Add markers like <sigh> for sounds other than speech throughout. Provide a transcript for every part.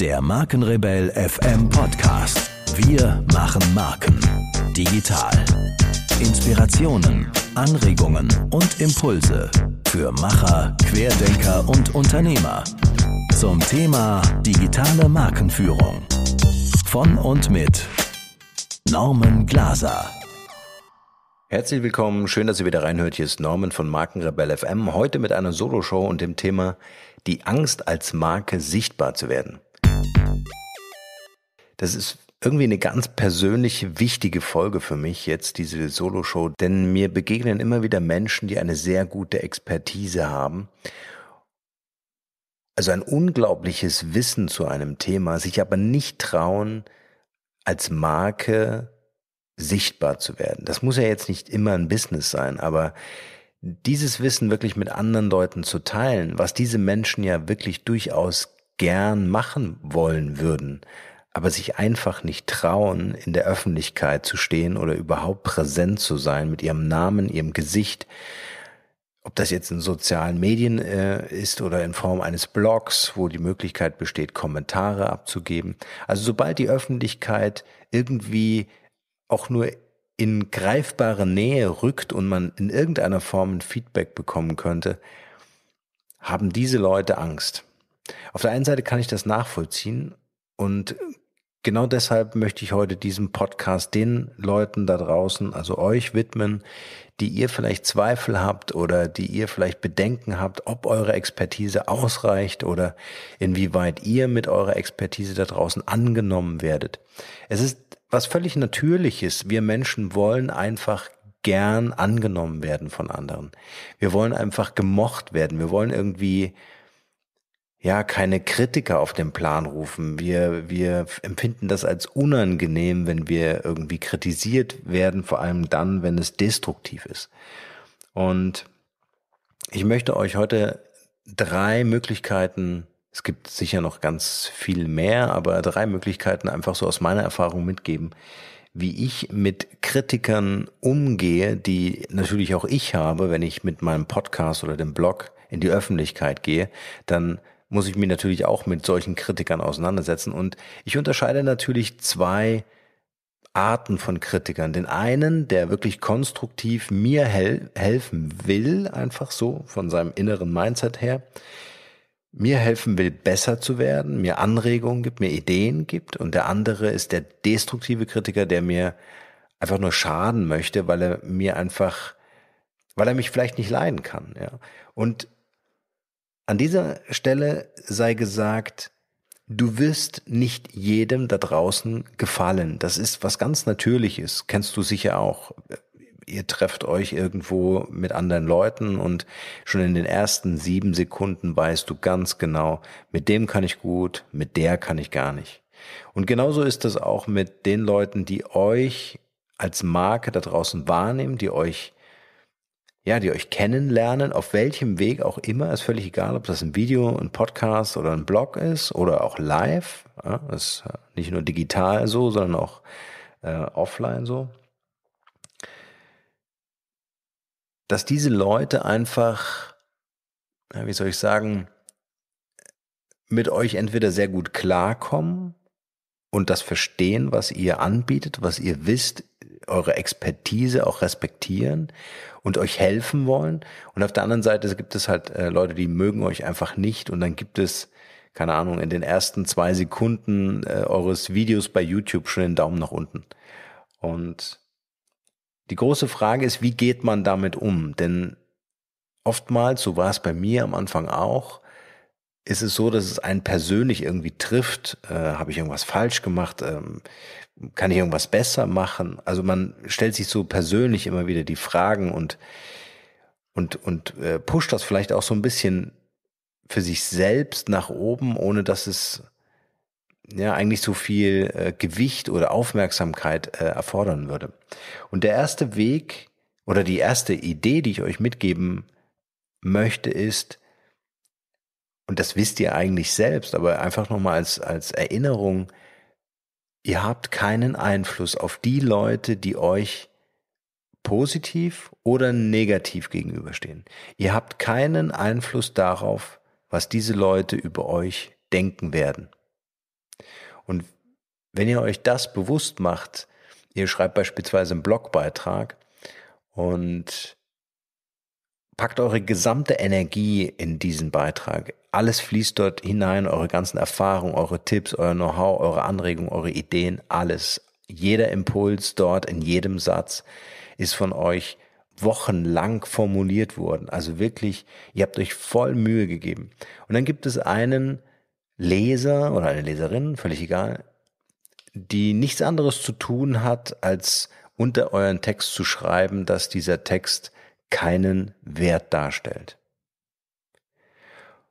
Der Markenrebell FM Podcast. Wir machen Marken. Digital. Inspirationen, Anregungen und Impulse für Macher, Querdenker und Unternehmer. Zum Thema digitale Markenführung. Von und mit Norman Glaser. Herzlich willkommen, schön, dass ihr wieder reinhört. Hier ist Norman von Markenrebell FM. Heute mit einer Soloshow und dem Thema Die Angst als Marke sichtbar zu werden. Das ist irgendwie eine ganz persönliche, wichtige Folge für mich jetzt, diese Solo-Show, denn mir begegnen immer wieder Menschen, die eine sehr gute Expertise haben. Also ein unglaubliches Wissen zu einem Thema, sich aber nicht trauen, als Marke sichtbar zu werden. Das muss ja jetzt nicht immer ein Business sein, aber dieses Wissen wirklich mit anderen Leuten zu teilen, was diese Menschen ja wirklich durchaus gern machen wollen würden, aber sich einfach nicht trauen, in der Öffentlichkeit zu stehen oder überhaupt präsent zu sein mit ihrem Namen, ihrem Gesicht, ob das jetzt in sozialen Medien äh, ist oder in Form eines Blogs, wo die Möglichkeit besteht, Kommentare abzugeben. Also sobald die Öffentlichkeit irgendwie auch nur in greifbare Nähe rückt und man in irgendeiner Form ein Feedback bekommen könnte, haben diese Leute Angst. Auf der einen Seite kann ich das nachvollziehen und Genau deshalb möchte ich heute diesen Podcast den Leuten da draußen, also euch widmen, die ihr vielleicht Zweifel habt oder die ihr vielleicht Bedenken habt, ob eure Expertise ausreicht oder inwieweit ihr mit eurer Expertise da draußen angenommen werdet. Es ist was völlig Natürliches. Wir Menschen wollen einfach gern angenommen werden von anderen. Wir wollen einfach gemocht werden. Wir wollen irgendwie ja, keine Kritiker auf den Plan rufen. Wir, wir empfinden das als unangenehm, wenn wir irgendwie kritisiert werden, vor allem dann, wenn es destruktiv ist. Und ich möchte euch heute drei Möglichkeiten, es gibt sicher noch ganz viel mehr, aber drei Möglichkeiten einfach so aus meiner Erfahrung mitgeben, wie ich mit Kritikern umgehe, die natürlich auch ich habe, wenn ich mit meinem Podcast oder dem Blog in die Öffentlichkeit gehe, dann muss ich mich natürlich auch mit solchen Kritikern auseinandersetzen. Und ich unterscheide natürlich zwei Arten von Kritikern. Den einen, der wirklich konstruktiv mir hel helfen will, einfach so von seinem inneren Mindset her, mir helfen will, besser zu werden, mir Anregungen gibt, mir Ideen gibt. Und der andere ist der destruktive Kritiker, der mir einfach nur schaden möchte, weil er mir einfach, weil er mich vielleicht nicht leiden kann. Ja. Und an dieser Stelle sei gesagt, du wirst nicht jedem da draußen gefallen. Das ist was ganz Natürliches, kennst du sicher auch. Ihr trefft euch irgendwo mit anderen Leuten und schon in den ersten sieben Sekunden weißt du ganz genau, mit dem kann ich gut, mit der kann ich gar nicht. Und genauso ist das auch mit den Leuten, die euch als Marke da draußen wahrnehmen, die euch ja, die euch kennenlernen, auf welchem Weg auch immer, ist völlig egal, ob das ein Video, ein Podcast oder ein Blog ist oder auch live. Ja, ist äh, nicht nur digital so, sondern auch äh, offline so. Dass diese Leute einfach, ja, wie soll ich sagen, mit euch entweder sehr gut klarkommen und das verstehen, was ihr anbietet, was ihr wisst, eure Expertise auch respektieren und euch helfen wollen. Und auf der anderen Seite gibt es halt äh, Leute, die mögen euch einfach nicht. Und dann gibt es, keine Ahnung, in den ersten zwei Sekunden äh, eures Videos bei YouTube schon den Daumen nach unten. Und die große Frage ist, wie geht man damit um? Denn oftmals, so war es bei mir am Anfang auch, ist es so, dass es einen persönlich irgendwie trifft? Äh, Habe ich irgendwas falsch gemacht? Ähm, kann ich irgendwas besser machen? Also man stellt sich so persönlich immer wieder die Fragen und, und, und äh, pusht das vielleicht auch so ein bisschen für sich selbst nach oben, ohne dass es ja eigentlich so viel äh, Gewicht oder Aufmerksamkeit äh, erfordern würde. Und der erste Weg oder die erste Idee, die ich euch mitgeben möchte, ist, und das wisst ihr eigentlich selbst, aber einfach nochmal als, als Erinnerung, ihr habt keinen Einfluss auf die Leute, die euch positiv oder negativ gegenüberstehen. Ihr habt keinen Einfluss darauf, was diese Leute über euch denken werden. Und wenn ihr euch das bewusst macht, ihr schreibt beispielsweise einen Blogbeitrag und Packt eure gesamte Energie in diesen Beitrag. Alles fließt dort hinein, eure ganzen Erfahrungen, eure Tipps, euer Know-how, eure Anregungen, eure Ideen, alles. Jeder Impuls dort in jedem Satz ist von euch wochenlang formuliert worden. Also wirklich, ihr habt euch voll Mühe gegeben. Und dann gibt es einen Leser oder eine Leserin, völlig egal, die nichts anderes zu tun hat, als unter euren Text zu schreiben, dass dieser Text keinen Wert darstellt.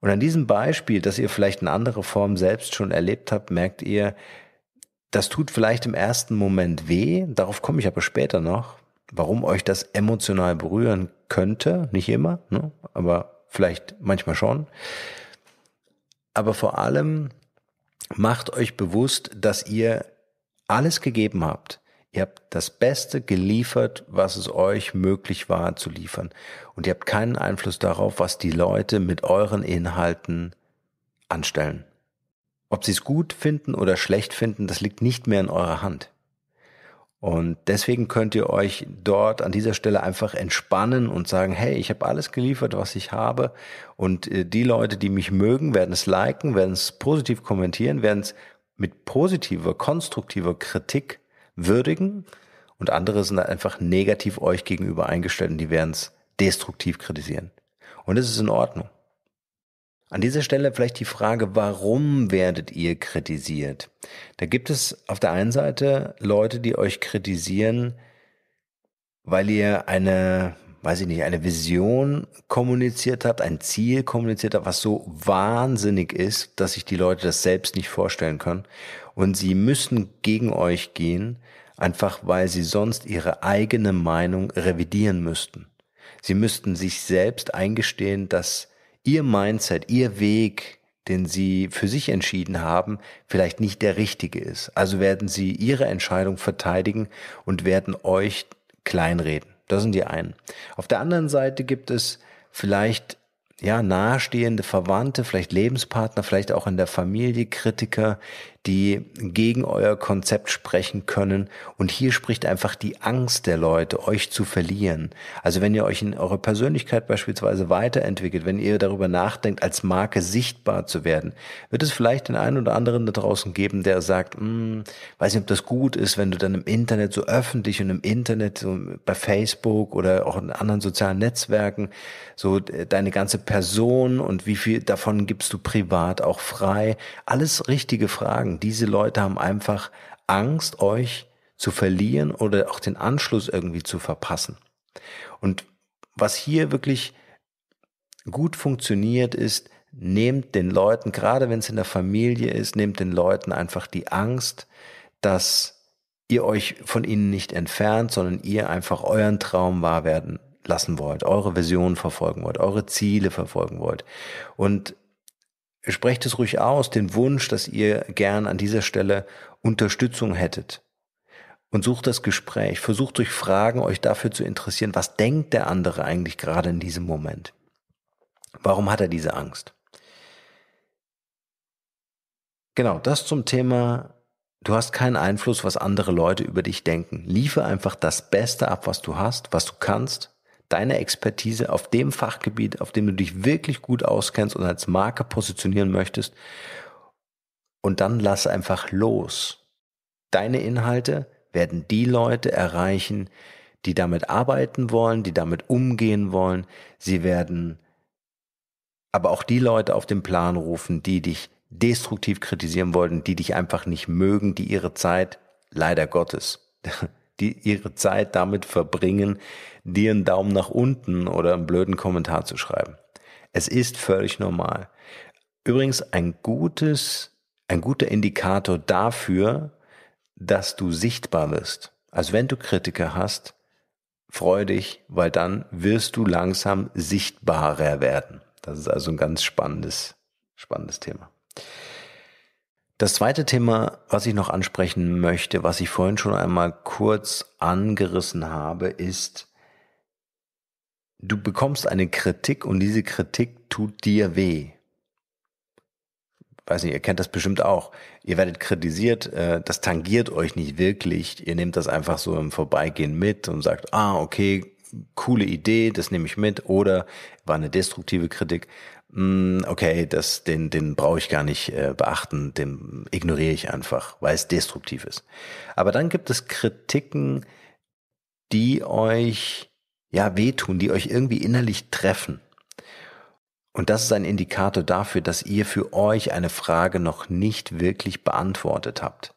Und an diesem Beispiel, dass ihr vielleicht eine andere Form selbst schon erlebt habt, merkt ihr, das tut vielleicht im ersten Moment weh, darauf komme ich aber später noch, warum euch das emotional berühren könnte, nicht immer, ne? aber vielleicht manchmal schon. Aber vor allem macht euch bewusst, dass ihr alles gegeben habt, Ihr habt das Beste geliefert, was es euch möglich war zu liefern. Und ihr habt keinen Einfluss darauf, was die Leute mit euren Inhalten anstellen. Ob sie es gut finden oder schlecht finden, das liegt nicht mehr in eurer Hand. Und deswegen könnt ihr euch dort an dieser Stelle einfach entspannen und sagen, hey, ich habe alles geliefert, was ich habe. Und äh, die Leute, die mich mögen, werden es liken, werden es positiv kommentieren, werden es mit positiver, konstruktiver Kritik würdigen und andere sind einfach negativ euch gegenüber eingestellt und die werden es destruktiv kritisieren. Und das ist in Ordnung. An dieser Stelle vielleicht die Frage, warum werdet ihr kritisiert? Da gibt es auf der einen Seite Leute, die euch kritisieren, weil ihr eine weiß ich nicht, eine Vision kommuniziert hat, ein Ziel kommuniziert hat, was so wahnsinnig ist, dass sich die Leute das selbst nicht vorstellen können. Und sie müssen gegen euch gehen, einfach weil sie sonst ihre eigene Meinung revidieren müssten. Sie müssten sich selbst eingestehen, dass ihr Mindset, ihr Weg, den sie für sich entschieden haben, vielleicht nicht der richtige ist. Also werden sie ihre Entscheidung verteidigen und werden euch kleinreden. Das sind die einen. Auf der anderen Seite gibt es vielleicht ja, nahestehende Verwandte, vielleicht Lebenspartner, vielleicht auch in der Familie Kritiker, die gegen euer Konzept sprechen können. Und hier spricht einfach die Angst der Leute, euch zu verlieren. Also wenn ihr euch in eurer Persönlichkeit beispielsweise weiterentwickelt, wenn ihr darüber nachdenkt, als Marke sichtbar zu werden, wird es vielleicht den einen oder anderen da draußen geben, der sagt, hm, weiß nicht, ob das gut ist, wenn du dann im Internet so öffentlich und im Internet, so bei Facebook oder auch in anderen sozialen Netzwerken, so äh, deine ganze Person und wie viel davon gibst du privat auch frei. Alles richtige Fragen sagen, diese Leute haben einfach Angst, euch zu verlieren oder auch den Anschluss irgendwie zu verpassen. Und was hier wirklich gut funktioniert, ist, nehmt den Leuten, gerade wenn es in der Familie ist, nehmt den Leuten einfach die Angst, dass ihr euch von ihnen nicht entfernt, sondern ihr einfach euren Traum wahr werden lassen wollt, eure Vision verfolgen wollt, eure Ziele verfolgen wollt. Und sprecht es ruhig aus, den Wunsch, dass ihr gern an dieser Stelle Unterstützung hättet. Und sucht das Gespräch, versucht durch Fragen euch dafür zu interessieren, was denkt der andere eigentlich gerade in diesem Moment? Warum hat er diese Angst? Genau, das zum Thema, du hast keinen Einfluss, was andere Leute über dich denken. Liefer einfach das Beste ab, was du hast, was du kannst deine Expertise auf dem Fachgebiet, auf dem du dich wirklich gut auskennst und als Marke positionieren möchtest. Und dann lass einfach los. Deine Inhalte werden die Leute erreichen, die damit arbeiten wollen, die damit umgehen wollen. Sie werden aber auch die Leute auf den Plan rufen, die dich destruktiv kritisieren wollten, die dich einfach nicht mögen, die ihre Zeit leider Gottes die ihre Zeit damit verbringen, dir einen Daumen nach unten oder einen blöden Kommentar zu schreiben. Es ist völlig normal. Übrigens ein gutes, ein guter Indikator dafür, dass du sichtbar wirst. Also wenn du Kritiker hast, freu dich, weil dann wirst du langsam sichtbarer werden. Das ist also ein ganz spannendes, spannendes Thema. Das zweite Thema, was ich noch ansprechen möchte, was ich vorhin schon einmal kurz angerissen habe, ist, du bekommst eine Kritik und diese Kritik tut dir weh. Weiß nicht, ihr kennt das bestimmt auch. Ihr werdet kritisiert, äh, das tangiert euch nicht wirklich. Ihr nehmt das einfach so im Vorbeigehen mit und sagt, ah, okay, coole Idee, das nehme ich mit. Oder war eine destruktive Kritik. Mm, okay, das, den, den brauche ich gar nicht äh, beachten, den ignoriere ich einfach, weil es destruktiv ist. Aber dann gibt es Kritiken, die euch ja wehtun, die euch irgendwie innerlich treffen. Und das ist ein Indikator dafür, dass ihr für euch eine Frage noch nicht wirklich beantwortet habt.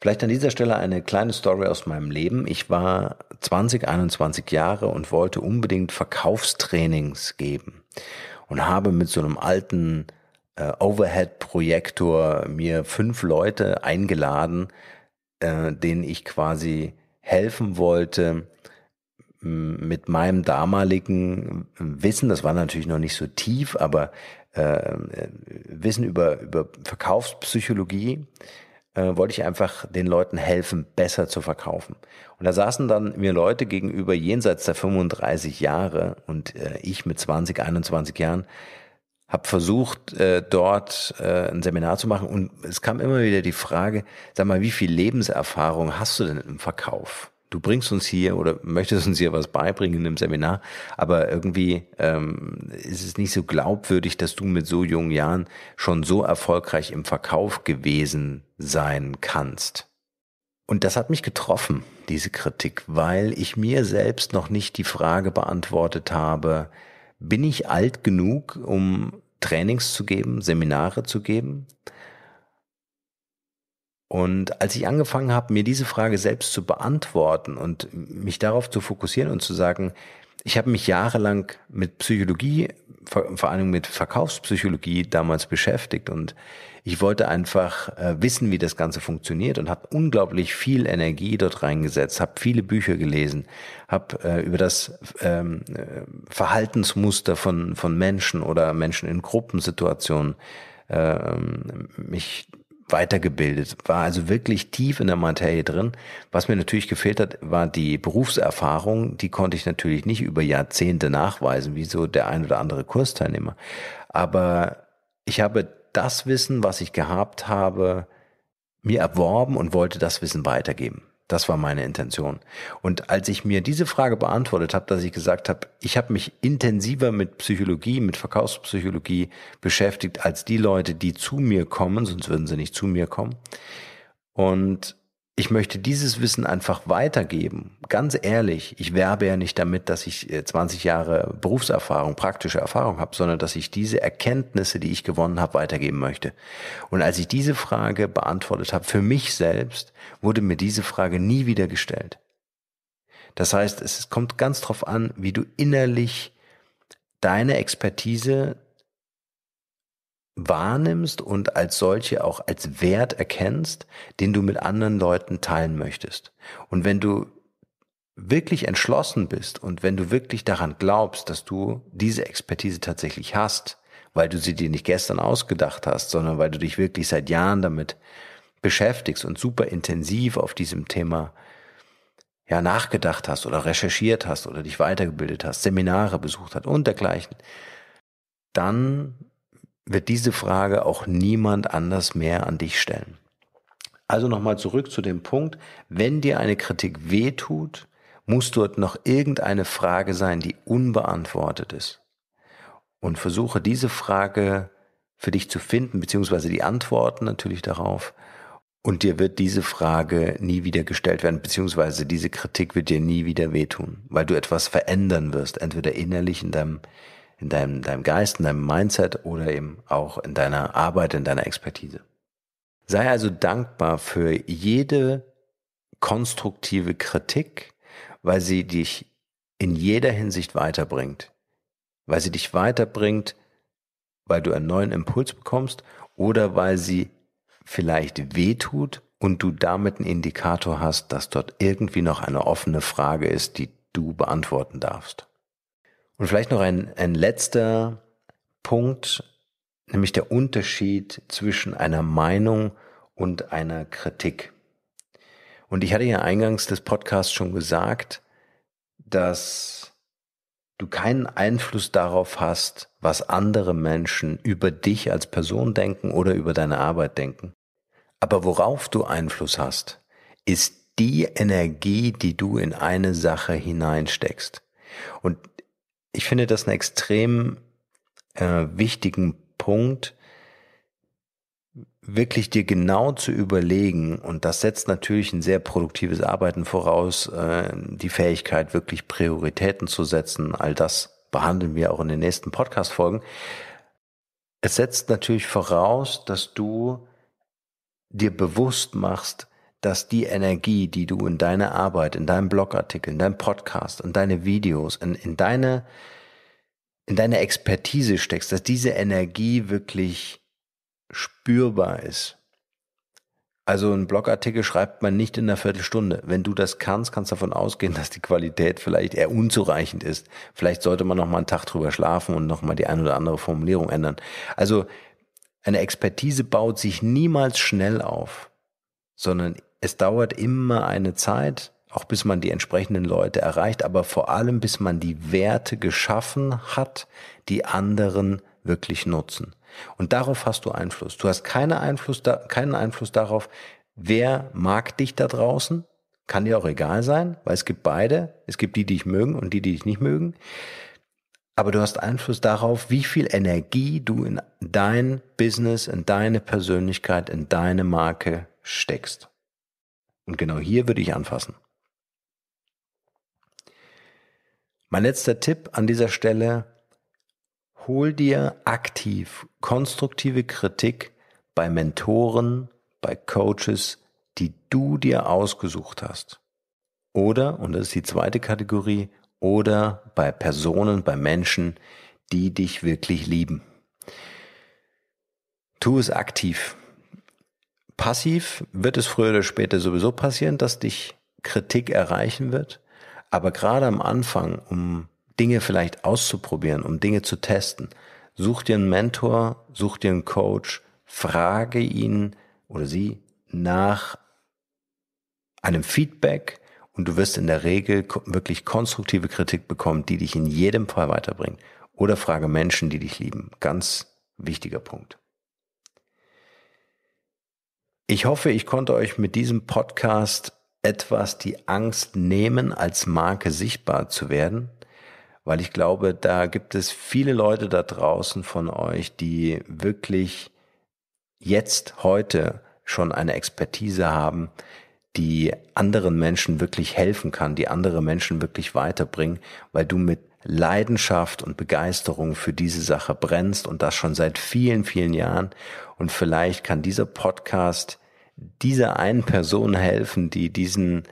Vielleicht an dieser Stelle eine kleine Story aus meinem Leben. Ich war 20, 21 Jahre und wollte unbedingt Verkaufstrainings geben und habe mit so einem alten äh, Overhead-Projektor mir fünf Leute eingeladen, äh, denen ich quasi helfen wollte mit meinem damaligen Wissen, das war natürlich noch nicht so tief, aber äh, äh Wissen über, über Verkaufspsychologie, äh, wollte ich einfach den Leuten helfen, besser zu verkaufen. Und da saßen dann mir Leute gegenüber jenseits der 35 Jahre und äh, ich mit 20, 21 Jahren habe versucht, äh, dort äh, ein Seminar zu machen und es kam immer wieder die Frage, sag mal, wie viel Lebenserfahrung hast du denn im Verkauf? du bringst uns hier oder möchtest uns hier was beibringen im Seminar, aber irgendwie ähm, ist es nicht so glaubwürdig, dass du mit so jungen Jahren schon so erfolgreich im Verkauf gewesen sein kannst. Und das hat mich getroffen, diese Kritik, weil ich mir selbst noch nicht die Frage beantwortet habe, bin ich alt genug, um Trainings zu geben, Seminare zu geben? Und als ich angefangen habe, mir diese Frage selbst zu beantworten und mich darauf zu fokussieren und zu sagen, ich habe mich jahrelang mit Psychologie, vor allem mit Verkaufspsychologie damals beschäftigt und ich wollte einfach äh, wissen, wie das Ganze funktioniert und habe unglaublich viel Energie dort reingesetzt, habe viele Bücher gelesen, habe äh, über das ähm, äh, Verhaltensmuster von, von Menschen oder Menschen in Gruppensituationen ähm, mich weitergebildet, war also wirklich tief in der Materie drin. Was mir natürlich gefehlt hat, war die Berufserfahrung. Die konnte ich natürlich nicht über Jahrzehnte nachweisen, wie so der ein oder andere Kursteilnehmer. Aber ich habe das Wissen, was ich gehabt habe, mir erworben und wollte das Wissen weitergeben. Das war meine Intention. Und als ich mir diese Frage beantwortet habe, dass ich gesagt habe, ich habe mich intensiver mit Psychologie, mit Verkaufspsychologie beschäftigt als die Leute, die zu mir kommen, sonst würden sie nicht zu mir kommen. Und ich möchte dieses Wissen einfach weitergeben. Ganz ehrlich, ich werbe ja nicht damit, dass ich 20 äh, Jahre Berufserfahrung, praktische Erfahrung habe, sondern dass ich diese Erkenntnisse, die ich gewonnen habe, weitergeben möchte. Und als ich diese Frage beantwortet habe, für mich selbst, wurde mir diese Frage nie wieder gestellt. Das heißt, es kommt ganz drauf an, wie du innerlich deine Expertise, wahrnimmst und als solche auch als Wert erkennst, den du mit anderen Leuten teilen möchtest. Und wenn du wirklich entschlossen bist und wenn du wirklich daran glaubst, dass du diese Expertise tatsächlich hast, weil du sie dir nicht gestern ausgedacht hast, sondern weil du dich wirklich seit Jahren damit beschäftigst und super intensiv auf diesem Thema ja nachgedacht hast oder recherchiert hast oder dich weitergebildet hast, Seminare besucht hast und dergleichen, dann wird diese Frage auch niemand anders mehr an dich stellen. Also nochmal zurück zu dem Punkt, wenn dir eine Kritik wehtut, muss dort noch irgendeine Frage sein, die unbeantwortet ist. Und versuche diese Frage für dich zu finden, beziehungsweise die Antworten natürlich darauf. Und dir wird diese Frage nie wieder gestellt werden, beziehungsweise diese Kritik wird dir nie wieder wehtun, weil du etwas verändern wirst, entweder innerlich in deinem in deinem, deinem Geist, in deinem Mindset oder eben auch in deiner Arbeit, in deiner Expertise. Sei also dankbar für jede konstruktive Kritik, weil sie dich in jeder Hinsicht weiterbringt. Weil sie dich weiterbringt, weil du einen neuen Impuls bekommst oder weil sie vielleicht wehtut und du damit einen Indikator hast, dass dort irgendwie noch eine offene Frage ist, die du beantworten darfst. Und vielleicht noch ein, ein letzter Punkt, nämlich der Unterschied zwischen einer Meinung und einer Kritik. Und ich hatte ja eingangs des Podcasts schon gesagt, dass du keinen Einfluss darauf hast, was andere Menschen über dich als Person denken oder über deine Arbeit denken. Aber worauf du Einfluss hast, ist die Energie, die du in eine Sache hineinsteckst. Und ich finde das einen extrem äh, wichtigen Punkt, wirklich dir genau zu überlegen, und das setzt natürlich ein sehr produktives Arbeiten voraus, äh, die Fähigkeit, wirklich Prioritäten zu setzen, all das behandeln wir auch in den nächsten Podcast-Folgen. Es setzt natürlich voraus, dass du dir bewusst machst, dass die Energie, die du in deine Arbeit, in deinem Blogartikel, in deinem Podcast, in deine Videos, in, in deine, in deine Expertise steckst, dass diese Energie wirklich spürbar ist. Also ein Blogartikel schreibt man nicht in einer Viertelstunde. Wenn du das kannst, kannst davon ausgehen, dass die Qualität vielleicht eher unzureichend ist. Vielleicht sollte man noch mal einen Tag drüber schlafen und noch mal die ein oder andere Formulierung ändern. Also eine Expertise baut sich niemals schnell auf, sondern es dauert immer eine Zeit, auch bis man die entsprechenden Leute erreicht, aber vor allem bis man die Werte geschaffen hat, die anderen wirklich nutzen. Und darauf hast du Einfluss. Du hast keine Einfluss da, keinen Einfluss darauf, wer mag dich da draußen. Kann dir auch egal sein, weil es gibt beide. Es gibt die, die dich mögen und die, die dich nicht mögen. Aber du hast Einfluss darauf, wie viel Energie du in dein Business, in deine Persönlichkeit, in deine Marke steckst. Und genau hier würde ich anfassen. Mein letzter Tipp an dieser Stelle, hol dir aktiv konstruktive Kritik bei Mentoren, bei Coaches, die du dir ausgesucht hast. Oder, und das ist die zweite Kategorie, oder bei Personen, bei Menschen, die dich wirklich lieben. Tu es aktiv passiv wird es früher oder später sowieso passieren, dass dich Kritik erreichen wird. Aber gerade am Anfang, um Dinge vielleicht auszuprobieren, um Dinge zu testen, such dir einen Mentor, such dir einen Coach, frage ihn oder sie nach einem Feedback und du wirst in der Regel wirklich konstruktive Kritik bekommen, die dich in jedem Fall weiterbringt. Oder frage Menschen, die dich lieben. Ganz wichtiger Punkt. Ich hoffe, ich konnte euch mit diesem Podcast etwas die Angst nehmen, als Marke sichtbar zu werden, weil ich glaube, da gibt es viele Leute da draußen von euch, die wirklich jetzt, heute schon eine Expertise haben, die anderen Menschen wirklich helfen kann, die andere Menschen wirklich weiterbringen, weil du mit Leidenschaft und Begeisterung für diese Sache brennst und das schon seit vielen, vielen Jahren. Und vielleicht kann dieser Podcast dieser einen Person helfen, die diesen,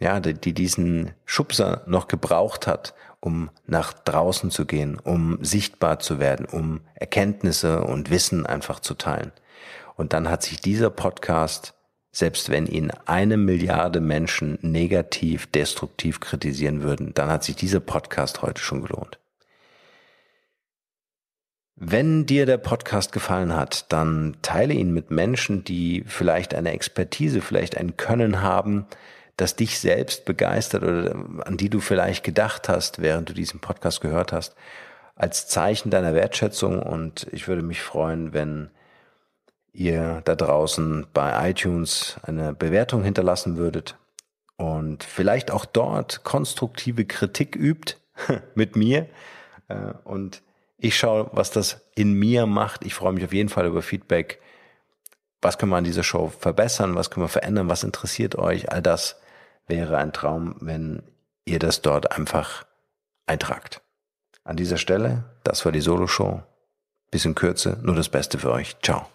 ja, die, die diesen Schubser noch gebraucht hat, um nach draußen zu gehen, um sichtbar zu werden, um Erkenntnisse und Wissen einfach zu teilen. Und dann hat sich dieser Podcast selbst wenn ihn eine Milliarde Menschen negativ, destruktiv kritisieren würden, dann hat sich dieser Podcast heute schon gelohnt. Wenn dir der Podcast gefallen hat, dann teile ihn mit Menschen, die vielleicht eine Expertise, vielleicht ein Können haben, das dich selbst begeistert oder an die du vielleicht gedacht hast, während du diesen Podcast gehört hast, als Zeichen deiner Wertschätzung. Und ich würde mich freuen, wenn ihr da draußen bei iTunes eine Bewertung hinterlassen würdet und vielleicht auch dort konstruktive Kritik übt <laughs> mit mir äh, und ich schaue, was das in mir macht. Ich freue mich auf jeden Fall über Feedback. Was können wir an dieser Show verbessern? Was können wir verändern? Was interessiert euch? All das wäre ein Traum, wenn ihr das dort einfach eintragt. An dieser Stelle, das war die Solo-Show. Bisschen Kürze, nur das Beste für euch. Ciao.